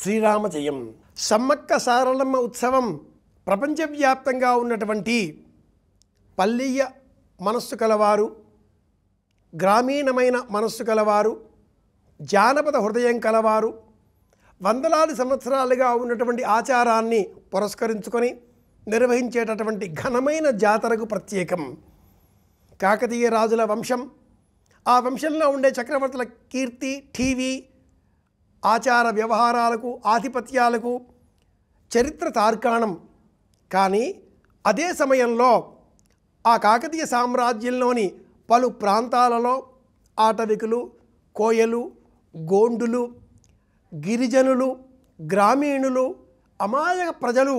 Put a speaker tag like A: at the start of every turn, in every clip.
A: శ్రీరామ జయం సమ్మక్క సారలమ్మ ఉత్సవం ప్రపంచవ్యాప్తంగా ఉన్నటువంటి పల్లీయ మనస్సు కలవారు గ్రామీణమైన మనస్సు కలవారు జానపద హృదయం కలవారు వందలాది సంవత్సరాలుగా ఉన్నటువంటి ఆచారాన్ని పురస్కరించుకొని నిర్వహించేటటువంటి ఘనమైన జాతరకు ప్రత్యేకం కాకతీయ రాజుల వంశం ఆ వంశంలో ఉండే చక్రవర్తుల కీర్తి టీవీ ఆచార వ్యవహారాలకు ఆధిపత్యాలకు చరిత్ర తార్కాణం కానీ అదే సమయంలో ఆ కాకతీయ సామ్రాజ్యంలోని పలు ప్రాంతాలలో ఆటవికులు కోయలు గోండులు గిరిజనులు గ్రామీణులు అమాయక ప్రజలు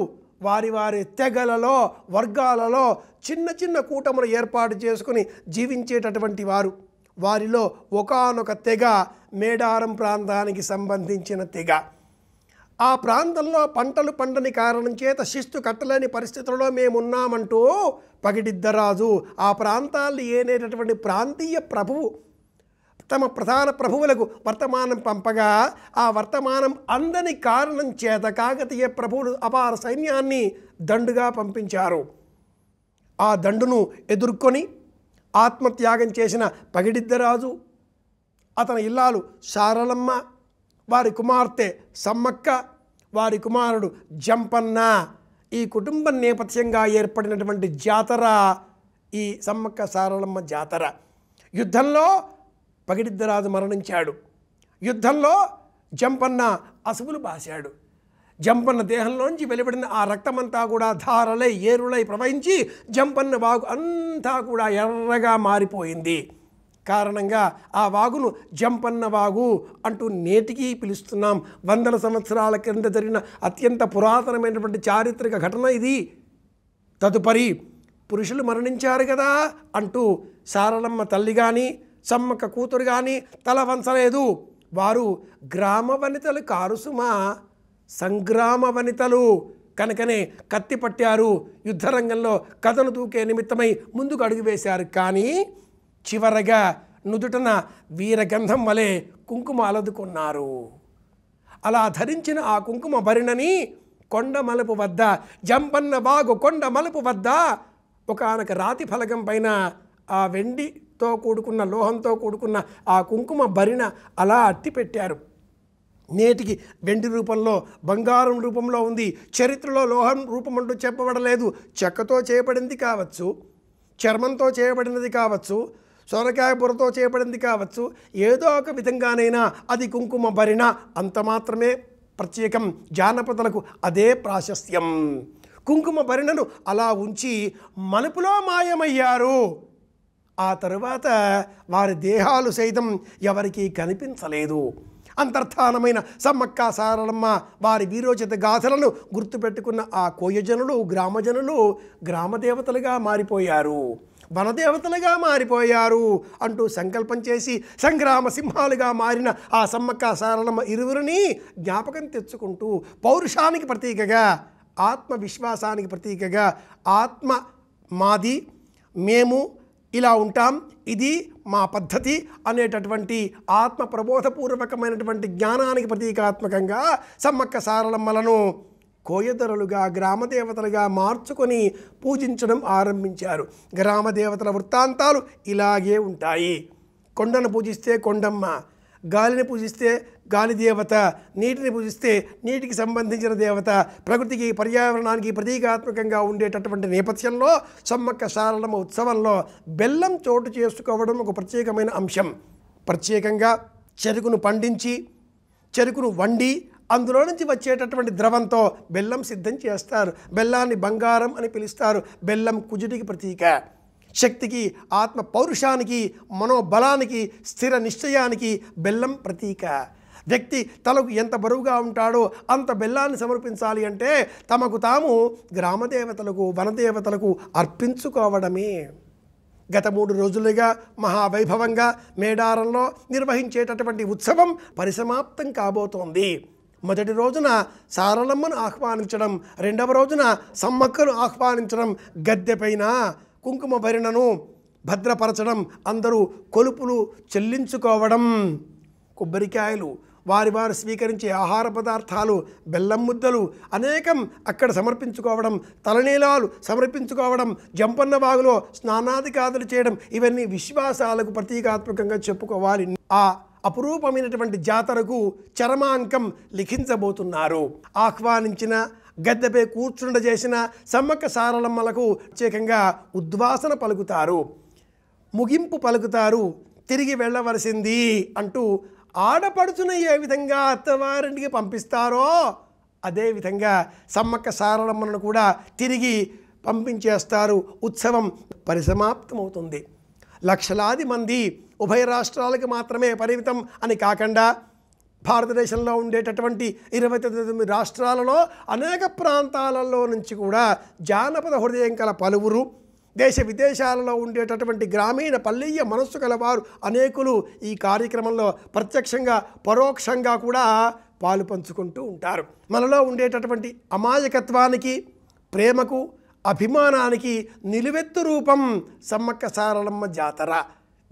A: వారి వారి తెగలలో వర్గాలలో చిన్న చిన్న కూటములు ఏర్పాటు చేసుకుని జీవించేటటువంటి వారు వారిలో ఒకనొక తెగ మేడారం ప్రాంతానికి సంబంధించిన తెగ ఆ ప్రాంతంలో పంటలు పండని కారణం చేత శిస్తు కట్టలేని పరిస్థితుల్లో మేమున్నామంటూ పగిడిద్దరాజు ఆ ప్రాంతాల్లో ఏనేటటువంటి ప్రాంతీయ ప్రభువు తమ ప్రధాన ప్రభువులకు వర్తమానం పంపగా ఆ వర్తమానం అందని కారణం చేత కాకతీయ ప్రభువులు అపార సైన్యాన్ని దండుగా పంపించారు ఆ దండును ఎదుర్కొని ఆత్మత్యాగం చేసిన పగిడిద్దరాజు అతని ఇల్లాలు సారలమ్మ వారి కుమార్తె సమ్మక్క వారి కుమారుడు జంపన్న ఈ కుటుంబ నేపథ్యంగా ఏర్పడినటువంటి జాతర ఈ సమ్మక్క సారలమ్మ జాతర యుద్ధంలో పగిడిద్దరాజు మరణించాడు యుద్ధంలో జంపన్న అసువులు బాశాడు జంపన్న దేహంలోంచి వెలువడిన ఆ రక్తమంతా కూడా ధారలై ఏరులై ప్రవహించి జంపన్న వాగు అంతా కూడా ఎర్రగా మారిపోయింది కారణంగా ఆ వాగును జంపన్న వాగు అంటూ నేటికి పిలుస్తున్నాం వందల సంవత్సరాల క్రింద జరిగిన అత్యంత పురాతనమైనటువంటి చారిత్రక ఘటన ఇది తదుపరి పురుషులు మరణించారు కదా అంటూ సారలమ్మ తల్లి కానీ సమ్మక్క కూతురు కానీ తల వంచలేదు వారు గ్రామ వనితలు కారుసుమా సంగ్రామ వనితలు కనుకనే కత్తి పట్టారు యుద్ధరంగంలో కథను దూకే నిమిత్తమై ముందుకు అడుగు వేశారు కానీ చివరగా నుదుటన వీరగంధం వలె కుంకుమ అలదుకున్నారు అలా ధరించిన ఆ కుంకుమ భరిణని కొండ మలుపు వద్ద జంపన్న బాగు కొండ మలుపు వద్ద ఆనక రాతి ఫలకం పైన ఆ వెండితో కూడుకున్న లోహంతో కూడుకున్న ఆ కుంకుమ భరిణ అలా అట్టి పెట్టారు నేటికి వెండి రూపంలో బంగారం రూపంలో ఉంది చరిత్రలో లోహం రూపం అంటూ చెప్పబడలేదు చెక్కతో చేయబడింది కావచ్చు చర్మంతో చేయబడినది కావచ్చు సొరకాయ బుర్రతో చేయబడింది కావచ్చు ఏదో ఒక విధంగానైనా అది కుంకుమ భరిన అంత మాత్రమే ప్రత్యేకం జానపదలకు అదే ప్రాశస్త్యం కుంకుమ భరిణను అలా ఉంచి మలుపులో మాయమయ్యారు ఆ తరువాత వారి దేహాలు సైతం ఎవరికీ కనిపించలేదు అంతర్థానమైన సమ్మక్క సారలమ్మ వారి వీరోచిత గాథలను గుర్తుపెట్టుకున్న ఆ కోయజనులు గ్రామజనులు గ్రామదేవతలుగా మారిపోయారు వనదేవతలుగా మారిపోయారు అంటూ సంకల్పం చేసి సంగ్రామ సింహాలుగా మారిన ఆ సమ్మక్క సారలమ్మ ఇరువురిని జ్ఞాపకం తెచ్చుకుంటూ పౌరుషానికి ప్రతీకగా ఆత్మవిశ్వాసానికి ప్రతీకగా ఆత్మ మాది మేము ఇలా ఉంటాం ఇది మా పద్ధతి అనేటటువంటి ఆత్మ ప్రబోధపూర్వకమైనటువంటి జ్ఞానానికి ప్రతీకాత్మకంగా సమ్మక్క సారలమ్మలను కోయదరులుగా గ్రామదేవతలుగా మార్చుకొని పూజించడం ఆరంభించారు గ్రామదేవతల వృత్తాంతాలు ఇలాగే ఉంటాయి కొండను పూజిస్తే కొండమ్మ గాలిని పూజిస్తే గాలి దేవత నీటిని పూజిస్తే నీటికి సంబంధించిన దేవత ప్రకృతికి పర్యావరణానికి ప్రతీకాత్మకంగా ఉండేటటువంటి నేపథ్యంలో సమ్మక్క సారణమ ఉత్సవంలో బెల్లం చోటు చేసుకోవడం ఒక ప్రత్యేకమైన అంశం ప్రత్యేకంగా చెరుకును పండించి చెరుకును వండి అందులో నుంచి వచ్చేటటువంటి ద్రవంతో బెల్లం సిద్ధం చేస్తారు బెల్లాన్ని బంగారం అని పిలుస్తారు బెల్లం కుజుడికి ప్రతీక శక్తికి ఆత్మ పౌరుషానికి మనోబలానికి స్థిర నిశ్చయానికి బెల్లం ప్రతీక వ్యక్తి తలకు ఎంత బరువుగా ఉంటాడో అంత బెల్లాన్ని సమర్పించాలి అంటే తమకు తాము గ్రామదేవతలకు వనదేవతలకు అర్పించుకోవడమే గత మూడు రోజులుగా మహావైభవంగా మేడారంలో నిర్వహించేటటువంటి ఉత్సవం పరిసమాప్తం కాబోతోంది మొదటి రోజున సారలమ్మను ఆహ్వానించడం రెండవ రోజున సమ్మక్కను ఆహ్వానించడం గద్దెపైన కుంకుమ భరిణను భద్రపరచడం అందరూ కొలుపులు చెల్లించుకోవడం కొబ్బరికాయలు వారి వారు స్వీకరించే ఆహార పదార్థాలు బెల్లం ముద్దలు అనేకం అక్కడ సమర్పించుకోవడం తలనీలాలు సమర్పించుకోవడం జంపన్న స్నానాది కాదులు చేయడం ఇవన్నీ విశ్వాసాలకు ప్రతీకాత్మకంగా చెప్పుకోవాలి ఆ అపురూపమైనటువంటి జాతరకు చరమాంకం లిఖించబోతున్నారు ఆహ్వానించిన గద్దెపై కూర్చుండ చేసిన సమ్మక్క సారలమ్మలకు ప్రత్యేకంగా ఉద్వాసన పలుకుతారు ముగింపు పలుకుతారు తిరిగి వెళ్ళవలసింది అంటూ ఆడపడుచున ఏ విధంగా అత్తవారింటికి పంపిస్తారో అదేవిధంగా సమ్మక్క సారలమ్మలను కూడా తిరిగి పంపించేస్తారు ఉత్సవం పరిసమాప్తమవుతుంది లక్షలాది మంది ఉభయ రాష్ట్రాలకు మాత్రమే పరిమితం అని కాకుండా భారతదేశంలో ఉండేటటువంటి ఇరవై తొమ్మిది రాష్ట్రాలలో అనేక ప్రాంతాలలో నుంచి కూడా జానపద హృదయం కల పలువురు దేశ విదేశాలలో ఉండేటటువంటి గ్రామీణ పల్లెయ్య మనస్సు కలవారు అనేకులు ఈ కార్యక్రమంలో ప్రత్యక్షంగా పరోక్షంగా కూడా పాలు పంచుకుంటూ ఉంటారు మనలో ఉండేటటువంటి అమాయకత్వానికి ప్రేమకు అభిమానానికి నిలువెత్తు రూపం సమ్మక్క సారలమ్మ జాతర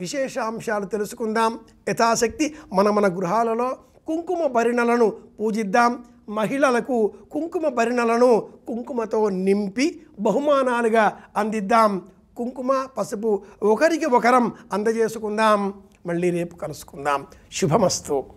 A: విశేషాంశాలు తెలుసుకుందాం యథాశక్తి మన మన గృహాలలో కుంకుమ భరిణలను పూజిద్దాం మహిళలకు కుంకుమ భరిణలను కుంకుమతో నింపి బహుమానాలుగా అందిద్దాం కుంకుమ పసుపు ఒకరికి ఒకరం అందజేసుకుందాం మళ్ళీ రేపు కలుసుకుందాం శుభమస్తు